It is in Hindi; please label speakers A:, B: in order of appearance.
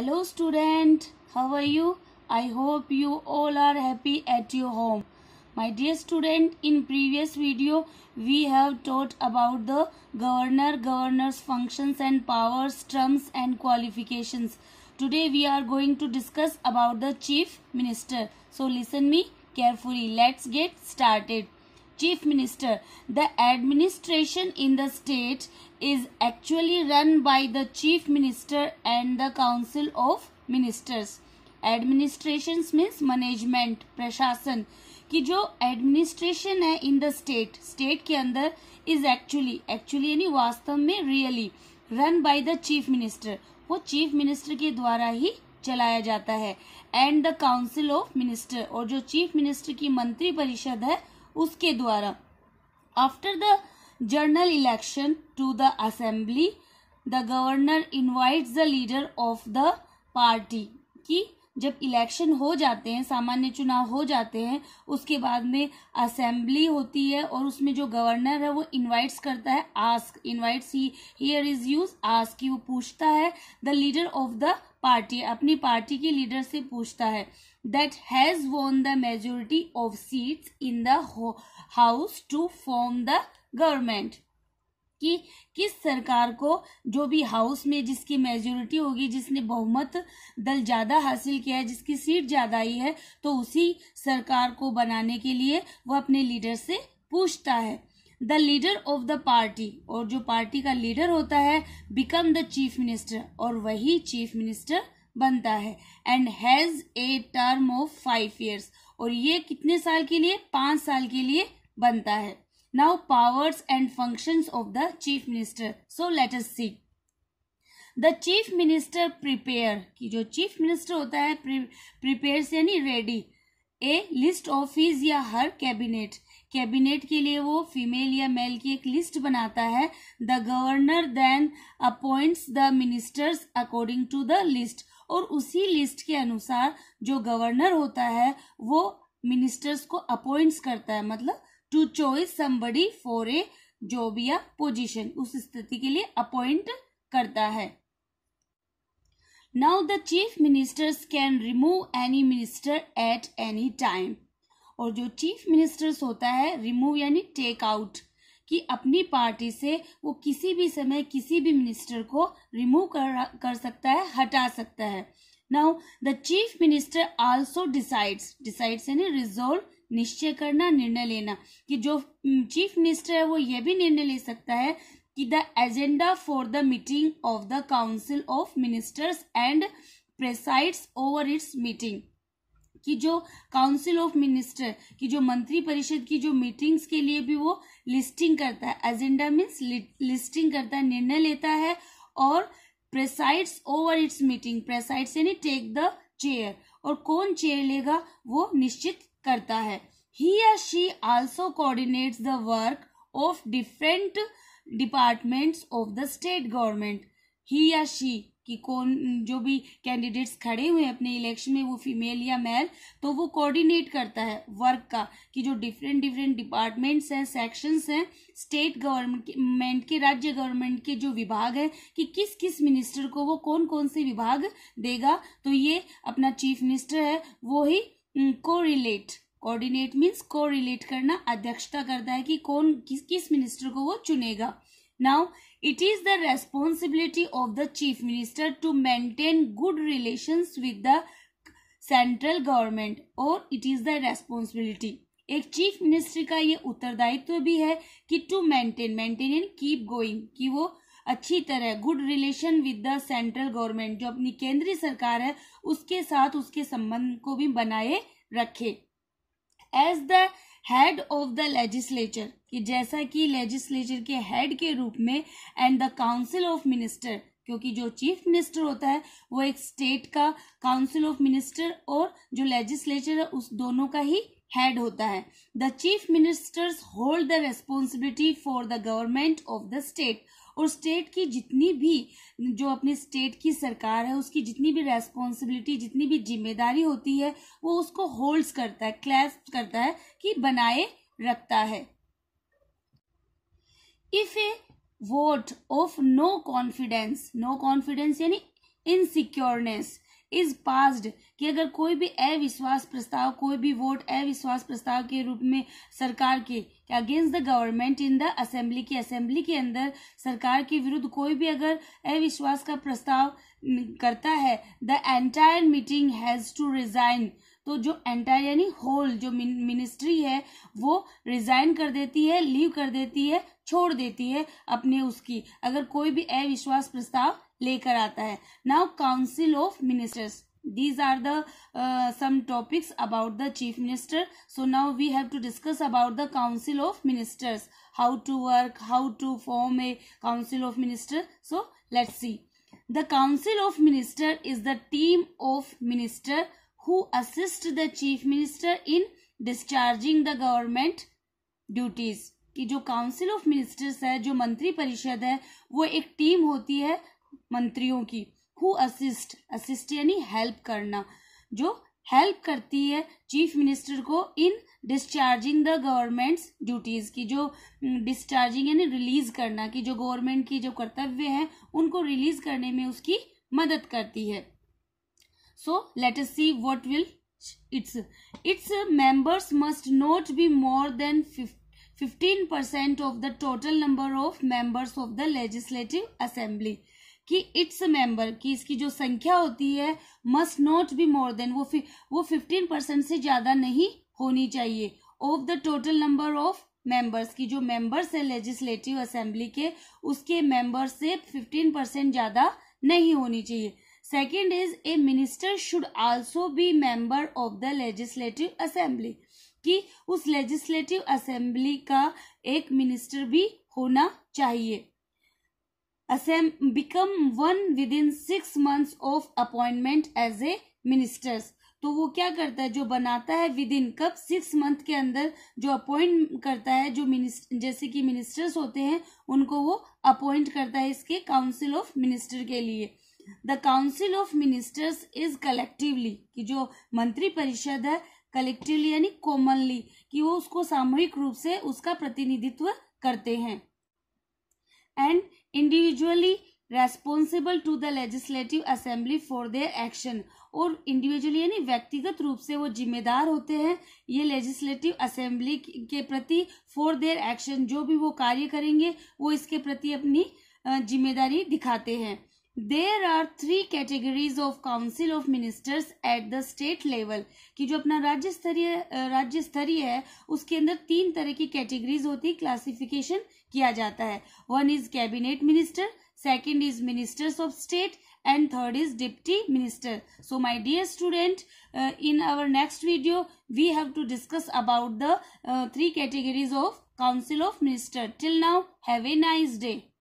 A: Hello student, how are you? I hope you all are happy at your home. My dear student, in previous video, we have taught about the governor, governor's functions and powers, terms and qualifications. Today we are going to discuss about the chief minister. So listen me carefully. Let's get started. Chief minister the administration in the state is actually run by the chief minister and the council of ministers administration means management प्रशासन की जो एडमिनिस्ट्रेशन है इन द स्टेट स्टेट के अंदर इज एक्चुअली एक्चुअली यानी वास्तव में really run by the chief minister वो चीफ मिनिस्टर के द्वारा ही चलाया जाता है and the council of minister और जो चीफ मिनिस्टर की मंत्री परिषद है उसके द्वारा after the general election to the assembly the governor invite the leader of the party की जब इलेक्शन हो जाते हैं सामान्य चुनाव हो जाते हैं उसके बाद में असेंबली होती है और उसमें जो गवर्नर है वो इनवाइट्स करता है ask invites he here is use ask की वो पूछता है the leader of the party अपनी पार्टी के लीडर से पूछता है that has won the majority of seats in the house to form the government कि किस सरकार को जो भी हाउस में जिसकी मेजोरिटी होगी जिसने बहुमत दल ज़्यादा हासिल किया है जिसकी सीट ज़्यादा आई है तो उसी सरकार को बनाने के लिए वह अपने लीडर से पूछता है the leader of the party और जो पार्टी का लीडर होता है बिकम द चीफ मिनिस्टर और वही चीफ मिनिस्टर बनता है and has a term of five years और ये कितने साल के लिए पांच साल के लिए बनता है Now powers and functions of the chief minister. So let us see. The chief minister prepare कि जो चीफ मिनिस्टर होता है प्रिपेयर से yani ready a list of his ya her cabinet cabinet के लिए वो फीमेल या मेल की एक लिस्ट बनाता है the governor then appoints the ministers according to the list और उसी लिस्ट के अनुसार जो गवर्नर होता है वो मिनिस्टर्स को अपॉइंट्स करता है मतलब to choice somebody for a job या पोजिशन उस स्थिति के लिए अपॉइंट करता है now the chief ministers can remove any minister at any time और जो चीफ मिनिस्टर्स होता है रिमूव यानी टेक आउट कि अपनी पार्टी से वो किसी भी समय किसी भी मिनिस्टर को रिमूव कर कर सकता है हटा सकता है now the chief minister also decides decides यानी रिजोल्व निश्चय करना निर्णय लेना कि जो चीफ मिनिस्टर है वो ये भी निर्णय ले सकता है कि the agenda for the meeting of the council of ministers and presides over its meeting कि जो काउंसिल ऑफ मिनिस्टर की जो मंत्री परिषद की जो मीटिंग्स के लिए भी वो लिस्टिंग करता है एजेंडा मीन्स लिस्टिंग करता है निर्णय लेता है और presides over its meeting presides यानी टेक द चेयर और कौन चेयर लेगा वो निश्चित करता है ही या she also coordinates the work of different departments of the state government he या शी कि कौन जो भी कैंडिडेट्स खड़े हुए हैं अपने इलेक्शन में वो फीमेल या मेल तो वो कोऑर्डिनेट करता है वर्क का कि जो डिफरेंट डिफरेंट डिपार्टमेंट्स हैं सेक्शंस हैं स्टेट गवर्नमेंट के राज्य गवर्नमेंट के जो विभाग है कि किस किस मिनिस्टर को वो कौन कौन से विभाग देगा तो ये अपना चीफ मिनिस्टर है वो ही को रिलेट कोऑर्डिनेट मीन्स को रिलेट करना अध्यक्षता करता है कि कौन किस किस मिनिस्टर को वो चुनेगा Now, it is the responsibility of the chief minister to maintain good relations with the central government or it is the responsibility एक चीफ मिनिस्टर का ये उत्तरदायित्व भी है कि to maintain maintain and keep going कि वो अच्छी तरह good relation with the central government जो अपनी केंद्रीय सरकार है उसके साथ उसके संबंध को भी बनाए रखे as the head of the legislature कि जैसा कि लेजिस्लेचर के हेड के रूप में and the council of minister क्योंकि जो चीफ मिनिस्टर होता है वो एक स्टेट का काउंसिल ऑफ मिनिस्टर और जो लेजिस्लेचर है उस दोनों का ही हेड होता है the chief ministers hold the responsibility for the government of the state और स्टेट की जितनी भी जो अपने स्टेट की सरकार है उसकी जितनी भी रेस्पॉन्सिबिलिटी जितनी भी जिम्मेदारी होती है वो उसको होल्ड करता है क्लैश करता है कि बनाए रखता है if a vote of no confidence no confidence यानी इनसिक्योरनेस इज पास्ड कि अगर कोई भी अविश्वास प्रस्ताव कोई भी वोट अविश्वास प्रस्ताव के रूप में सरकार के against the government in the assembly की असेंबली के अंदर सरकार के विरुद्ध कोई भी अगर अविश्वास का प्रस्ताव करता है the entire meeting has to resign तो जो एंटायर यानी होल जो मिनिस्ट्री है वो रिजाइन कर देती है लीव कर देती है छोड़ देती है अपने उसकी अगर कोई भी अविश्वास प्रस्ताव लेकर आता है now council of ministers these are the some topics about the chief minister so now we have to discuss about the council of ministers how to work how to form a council of minister so let's see the council of minister is the team of minister who assist the chief minister in discharging the government duties कि जो काउंसिल ऑफ मिनिस्टर्स है जो मंत्री परिषद है वो एक टीम होती है मंत्रियों की हु असिस्ट असिस्ट यानी हेल्प करना जो हेल्प करती है चीफ मिनिस्टर को in discharging the government's duties की जो डिस्चार्जिंग यानी रिलीज करना कि जो गवर्नमेंट की जो कर्तव्य है उनको रिलीज करने में उसकी मदद करती है so let us see what will its its members must not be more than 15 of the total number of members of the legislative assembly कि इट्स मेंबर की इसकी जो संख्या होती है must not be more than वो फि, वो फिफ्टीन परसेंट से ज्यादा नहीं होनी चाहिए of the total number of members की जो मेंबर्स है लेजिस्लेटिव असेंबली के उसके मेंबर्स से फिफ्टीन परसेंट ज्यादा नहीं होनी चाहिए second is a minister should also be member of the legislative assembly कि उस लेजिस्लेटिव असेंबली का एक मिनिस्टर भी होना चाहिए असेम become one within six months of appointment as a ministers तो वो क्या करता है जो बनाता है विद इन कब सिक्स मंथ के अंदर जो अपॉइंट करता है जो मिनिस्ट जैसे कि मिनिस्टर्स होते हैं उनको वो अपॉइंट करता है इसके काउंसिल ऑफ मिनिस्टर के लिए the council of ministers is collectively कि जो मंत्री परिषद है कलेक्टिवली यानी कॉमनली कि वो उसको सामूहिक रूप से उसका प्रतिनिधित्व करते हैं and individually responsible to the legislative assembly for their action और इंडिविजुअली यानी व्यक्तिगत रूप से वो जिम्मेदार होते हैं ये लेजिस्लेटिव असेंबली के प्रति फॉर देयर एक्शन जो भी वो कार्य करेंगे वो इसके प्रति अपनी जिम्मेदारी दिखाते हैं there are three categories of council of ministers at the state level की जो अपना राज्य स्तरीय राज्य स्तरीय है उसके अंदर तीन तरह की कैटेगरीज होती है क्लासिफिकेशन किया जाता है one is cabinet minister second is ministers of state and third is deputy minister so my dear student in our next video we have to discuss about the three categories of council of minister till now have a nice day